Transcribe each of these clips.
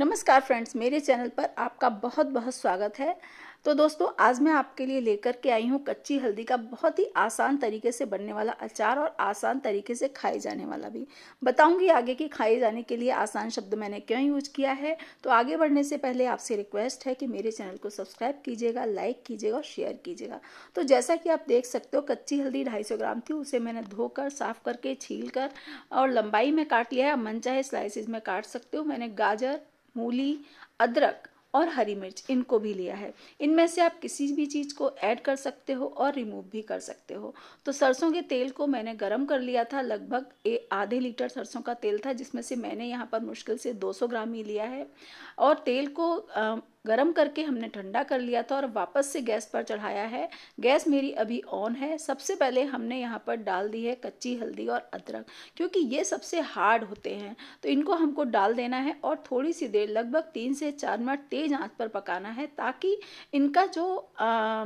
नमस्कार फ्रेंड्स मेरे चैनल पर आपका बहुत बहुत स्वागत है तो दोस्तों आज मैं आपके लिए लेकर के आई हूँ कच्ची हल्दी का बहुत ही आसान तरीके से बनने वाला अचार और आसान तरीके से खाए जाने वाला भी बताऊंगी आगे कि खाए जाने के लिए आसान शब्द मैंने क्यों यूज किया है तो आगे बढ़ने से पहले आपसे रिक्वेस्ट है कि मेरे चैनल को सब्सक्राइब कीजिएगा लाइक कीजिएगा और शेयर कीजिएगा तो जैसा कि आप देख सकते हो कच्ची हल्दी ढाई ग्राम थी उसे मैंने धोकर साफ करके छील कर और लंबाई में काट लिया है मन चाहे स्लाइसिस में काट सकते हो मैंने गाजर मूली अदरक और हरी मिर्च इनको भी लिया है इनमें से आप किसी भी चीज़ को ऐड कर सकते हो और रिमूव भी कर सकते हो तो सरसों के तेल को मैंने गरम कर लिया था लगभग ए आधे लीटर सरसों का तेल था जिसमें से मैंने यहाँ पर मुश्किल से 200 ग्राम ही लिया है और तेल को आ, गर्म करके हमने ठंडा कर लिया था और वापस से गैस पर चढ़ाया है गैस मेरी अभी ऑन है सबसे पहले हमने यहाँ पर डाल दी है कच्ची हल्दी और अदरक क्योंकि ये सबसे हार्ड होते हैं तो इनको हमको डाल देना है और थोड़ी सी देर लगभग तीन से चार मिनट तेज़ आंच पर पकाना है ताकि इनका जो आ,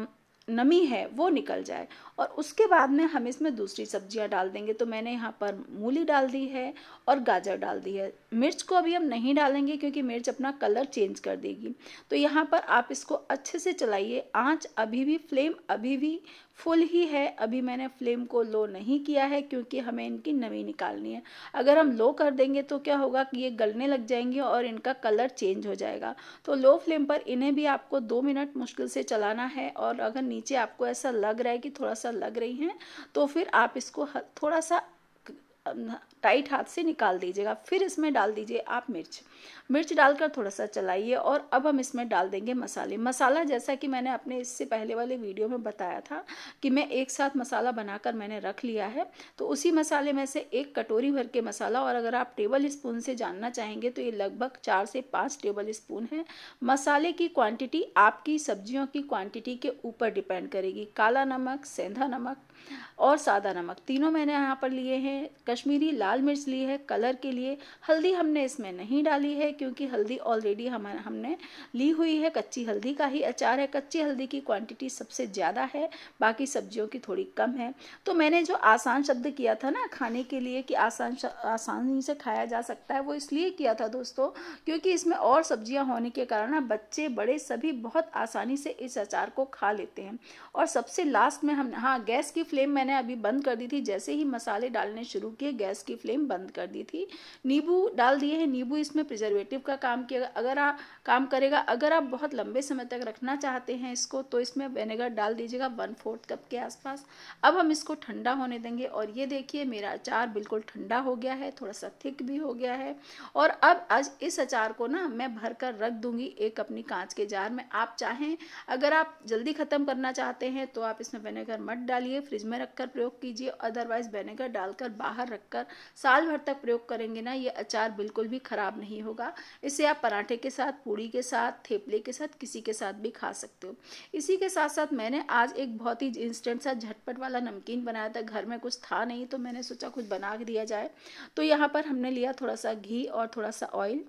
नमी है वो निकल जाए और उसके बाद में हम इसमें दूसरी सब्जियां डाल देंगे तो मैंने यहाँ पर मूली डाल दी है और गाजर डाल दी है मिर्च को अभी हम नहीं डालेंगे क्योंकि मिर्च अपना कलर चेंज कर देगी तो यहाँ पर आप इसको अच्छे से चलाइए आँच अभी भी फ्लेम अभी भी फुल ही है अभी मैंने फ्लेम को लो नहीं किया है क्योंकि हमें इनकी नमी निकालनी है अगर हम लो कर देंगे तो क्या होगा कि ये गलने लग जाएंगे और इनका कलर चेंज हो जाएगा तो लो फ्लेम पर इन्हें भी आपको दो मिनट मुश्किल से चलाना है और अगर नीचे आपको ऐसा लग रहा है कि थोड़ा सा लग रही हैं तो फिर आप इसको थोड़ा सा टाइट हाथ से निकाल दीजिएगा फिर इसमें डाल दीजिए आप मिर्च मिर्च डालकर थोड़ा सा चलाइए और अब हम इसमें डाल देंगे मसाले मसाला जैसा कि मैंने अपने इससे पहले वाले वीडियो में बताया था कि मैं एक साथ मसाला बनाकर मैंने रख लिया है तो उसी मसाले में से एक कटोरी भर के मसाला और अगर आप टेबल स्पून से जानना चाहेंगे तो ये लगभग चार से पाँच टेबल स्पून है मसाले की क्वान्टिटी आपकी सब्जियों की क्वान्टिटी के ऊपर डिपेंड करेगी काला नमक सेंधा नमक और सादा नमक तीनों मैंने यहाँ पर लिए हैं कश्मीरी लाल मिर्च ली है कलर के लिए हल्दी हमने इसमें नहीं डाली है क्योंकि हल्दी ऑलरेडी हम हमने ली हुई है कच्ची हल्दी का ही अचार है कच्ची हल्दी की क्वांटिटी सबसे ज़्यादा है बाकी सब्जियों की थोड़ी कम है तो मैंने जो आसान शब्द किया था ना खाने के लिए कि आसान आसानी से खाया जा सकता है वो इसलिए किया था दोस्तों क्योंकि इसमें और सब्ज़ियाँ होने के कारण बच्चे बड़े सभी बहुत आसानी से इस अचार को खा लेते हैं और सबसे लास्ट में हम हाँ गैस की फ्लेम मैंने अभी बंद कर दी थी जैसे ही मसाले डालने शुरू करके गैस की फ्लेम बंद कर दी थी नींबू डाल दिए हैं नींबू इसमें प्रिजर्वेटिव का काम किया अगर आप काम करेगा अगर आप बहुत लंबे समय तक रखना चाहते हैं इसको तो इसमें वेनेगर डाल दीजिएगा वन फोर्थ कप के आसपास अब हम इसको ठंडा होने देंगे और ये देखिए मेरा अचार बिल्कुल ठंडा हो गया है थोड़ा सा थिक भी हो गया है और अब आज इस अचार को ना मैं भर कर रख दूंगी एक अपनी कांच के जार में आप चाहें अगर आप जल्दी ख़त्म करना चाहते हैं तो आप इसमें वेनेगर मत डालिए फ्रिज में रखकर प्रयोग कीजिए अदरवाइज वेनेगर डालकर बाहर रखकर साल भर तक प्रयोग करेंगे ना ये अचार बिल्कुल भी ख़राब नहीं होगा इसे आप पराठे के साथ पूड़ी के साथ थेपले के साथ किसी के साथ भी खा सकते हो इसी के साथ साथ मैंने आज एक बहुत ही इंस्टेंट सा झटपट वाला नमकीन बनाया था घर में कुछ था नहीं तो मैंने सोचा कुछ बना दिया जाए तो यहाँ पर हमने लिया थोड़ा सा घी और थोड़ा सा ऑयल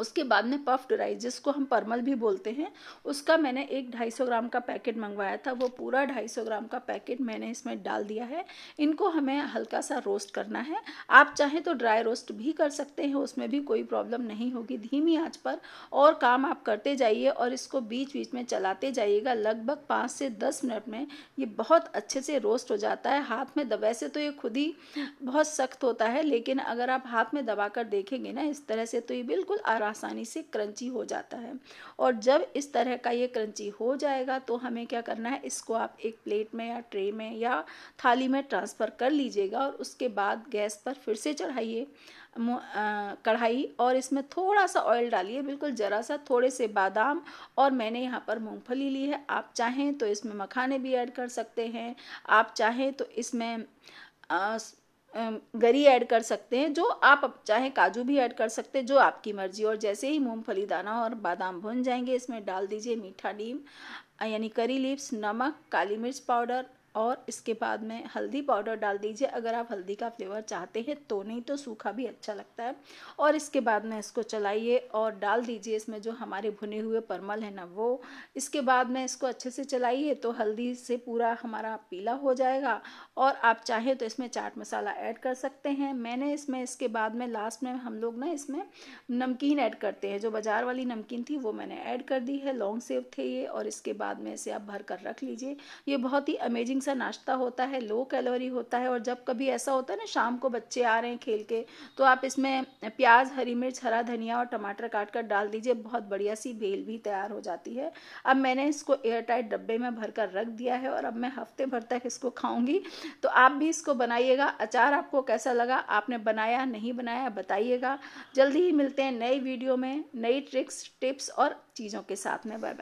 उसके बाद में पफ्ड राइस जिसको हम परमल भी बोलते हैं उसका मैंने एक ढाई सौ ग्राम का पैकेट मंगवाया था वो पूरा ढाई सौ ग्राम का पैकेट मैंने इसमें डाल दिया है इनको हमें हल्का सा रोस्ट करना है आप चाहें तो ड्राई रोस्ट भी कर सकते हैं उसमें भी कोई प्रॉब्लम नहीं होगी धीमी आँच पर और काम आप करते जाइए और इसको बीच बीच में चलाते जाइएगा लगभग पाँच से दस मिनट में ये बहुत अच्छे से रोस्ट हो जाता है हाथ में वैसे तो ये खुद ही बहुत सख्त होता है लेकिन अगर आप हाथ में दबा देखेंगे ना इस तरह से तो ये बिल्कुल आराम आसानी से क्रंची हो जाता है और जब इस तरह का ये क्रंची हो जाएगा तो हमें क्या करना है इसको आप एक प्लेट में या ट्रे में या थाली में ट्रांसफ़र कर लीजिएगा और उसके बाद गैस पर फिर से चढ़ाइए कढ़ाई और इसमें थोड़ा सा ऑयल डालिए बिल्कुल ज़रा सा थोड़े से बादाम और मैंने यहाँ पर मूंगफली ली है आप चाहें तो इसमें मखाने भी ऐड कर सकते हैं आप चाहें तो इसमें गरी ऐड कर सकते हैं जो आप चाहे काजू भी ऐड कर सकते हैं जो आपकी मर्जी और जैसे ही मूंगफली दाना और बादाम भुन जाएंगे इसमें डाल दीजिए मीठा नीम यानी करी लीव्स नमक काली मिर्च पाउडर और इसके बाद में हल्दी पाउडर डाल दीजिए अगर आप हल्दी का फ्लेवर चाहते हैं तो नहीं तो सूखा भी अच्छा लगता है और इसके बाद में इसको चलाइए और डाल दीजिए इसमें जो हमारे भुने हुए परमल है ना वो इसके बाद में इसको अच्छे से चलाइए तो हल्दी से पूरा हमारा पीला हो जाएगा और आप चाहें तो इसमें चाट मसाला ऐड कर सकते हैं मैंने इसमें इसके बाद में लास्ट में हम लोग ना इसमें नमकीन ऐड करते हैं जो बाज़ार वाली नमकीन थी वो मैंने ऐड कर दी है लॉन्ग सेव थे ये और इसके बाद में इसे आप भर कर रख लीजिए ये बहुत ही अमेजिंग बोरिंग सा नाश्ता होता है लो कैलोरी होता है और जब कभी ऐसा होता है ना शाम को बच्चे आ रहे हैं खेल के तो आप इसमें प्याज हरी मिर्च हरा धनिया और टमाटर काट कर डाल दीजिए बहुत बढ़िया सी भेल भी तैयार हो जाती है अब मैंने इसको एयर टाइट डब्बे में भर कर रख दिया है और अब मैं हफ्ते भर तक इसको खाऊंगी तो आप भी इसको बनाइएगा अचार आपको कैसा लगा आपने बनाया नहीं बनाया बताइएगा जल्दी ही मिलते हैं नई वीडियो में नई ट्रिक्स टिप्स और चीज़ों के साथ में बाय बाय